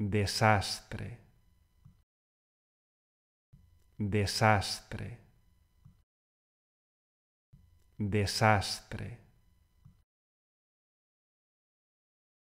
desastre, desastre, desastre.